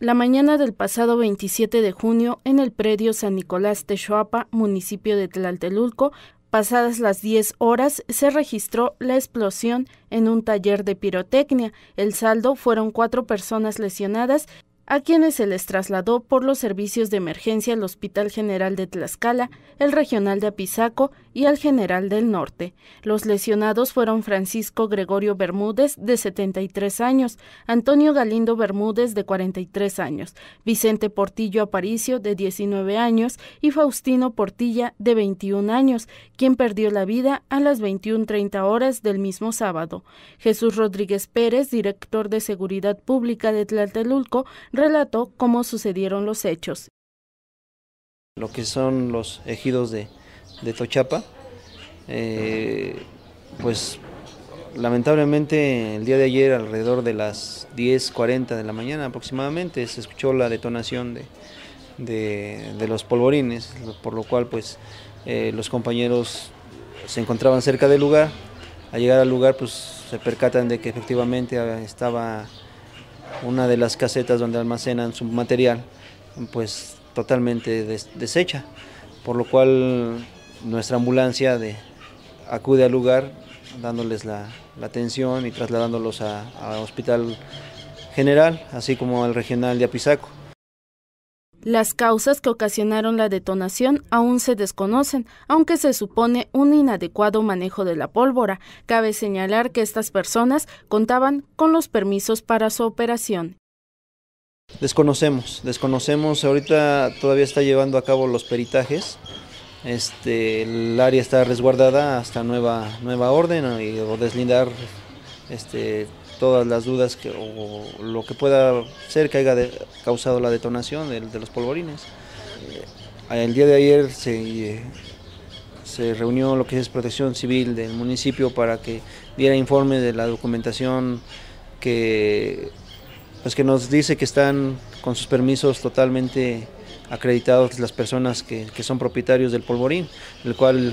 la mañana del pasado 27 de junio en el predio San Nicolás de Choapa, municipio de Tlaltelulco, pasadas las 10 horas se registró la explosión en un taller de pirotecnia. El saldo fueron cuatro personas lesionadas a quienes se les trasladó por los servicios de emergencia al Hospital General de Tlaxcala, el Regional de Apizaco y al General del Norte. Los lesionados fueron Francisco Gregorio Bermúdez, de 73 años, Antonio Galindo Bermúdez, de 43 años, Vicente Portillo Aparicio, de 19 años, y Faustino Portilla, de 21 años, quien perdió la vida a las 21.30 horas del mismo sábado. Jesús Rodríguez Pérez, director de Seguridad Pública de Tlaltelulco, relató cómo sucedieron los hechos. Lo que son los ejidos de, Tochapa, eh, pues lamentablemente el día de ayer alrededor de las 10.40 de la mañana aproximadamente se escuchó la detonación de, los polvorines, por lo cual pues eh, los compañeros se encontraban cerca del lugar. Al llegar al lugar pues se percatan de que efectivamente ah, estaba una de las casetas donde almacenan su material, pues totalmente deshecha, por lo cual nuestra ambulancia de, acude al lugar dándoles la, atención y trasladándolos al Hospital General, así como al Regional de Apizaco. Las causas que ocasionaron la detonación aún se desconocen, aunque se supone un inadecuado manejo de la pólvora. Cabe señalar que estas personas contaban con los permisos para su operación. Desconocemos, desconocemos, ahorita todavía está llevando a cabo los peritajes. Este, el área está resguardada hasta nueva, nueva orden eh, o deslindar este, todas las dudas que, o lo que pueda ser que haya de, causado la detonación de, de los polvorines. Eh, el día de ayer se, eh, se reunió lo que es Protección Civil del municipio para que diera informe de la documentación que, pues que nos dice que están con sus permisos totalmente acreditados las personas que, que son propietarios del polvorín, el cual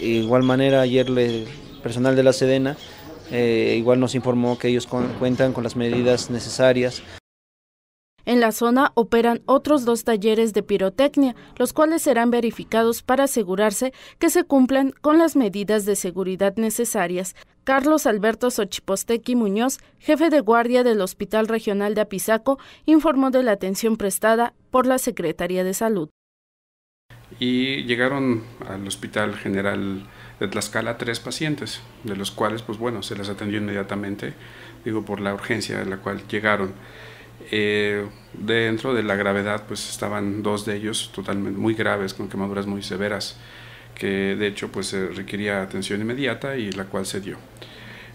de igual manera ayer el personal de la Sedena eh, igual nos informó que ellos cuentan con las medidas necesarias. En la zona operan otros dos talleres de pirotecnia, los cuales serán verificados para asegurarse que se cumplan con las medidas de seguridad necesarias. Carlos Alberto Xochipostequi Muñoz, jefe de guardia del Hospital Regional de Apizaco, informó de la atención prestada por la Secretaría de Salud y llegaron al Hospital General de Tlaxcala tres pacientes, de los cuales, pues bueno, se les atendió inmediatamente, digo, por la urgencia en la cual llegaron. Eh, dentro de la gravedad, pues estaban dos de ellos totalmente muy graves, con quemaduras muy severas, que de hecho pues requería atención inmediata y la cual se dio.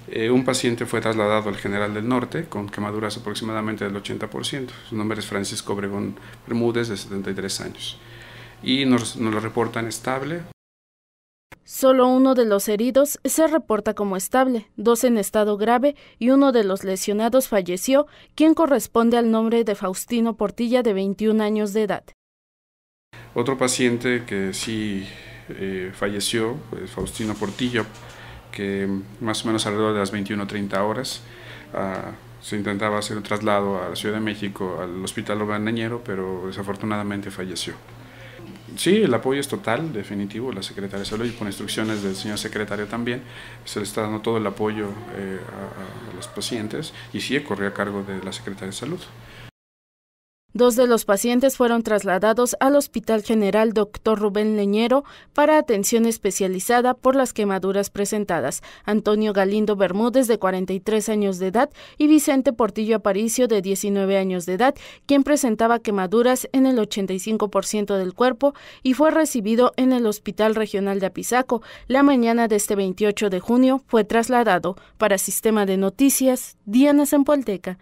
Eh, un paciente fue trasladado al General del Norte con quemaduras aproximadamente del 80%. Su nombre es Francisco Obregón Bermúdez, de 73 años y nos, lo reportan estable. Solo uno de los heridos se reporta como estable, dos en estado grave y uno de los lesionados falleció, quien corresponde al nombre de Faustino Portilla de 21 años de edad. Otro paciente que sí eh, falleció, pues, Faustino Portillo, que más o menos alrededor de las 21.30 horas ah, se intentaba hacer el traslado a la Ciudad de México al Hospital Organañero, pero desafortunadamente falleció sí, el apoyo es total, definitivo. La Secretaría de Salud y por instrucciones del señor secretario también se le está dando todo el apoyo eh, a, los pacientes y sí corre a cargo de la Secretaría de Salud. Dos de los pacientes fueron trasladados al Hospital General Dr. Rubén Leñero para atención especializada por las quemaduras presentadas. Antonio Galindo Bermúdez, de 43 años de edad, y Vicente Portillo Aparicio, de 19 años de edad, quien presentaba quemaduras en el 85% del cuerpo y fue recibido en el Hospital Regional de Apizaco. La mañana de este 28 de junio fue trasladado para Sistema de Noticias, Diana Polteca.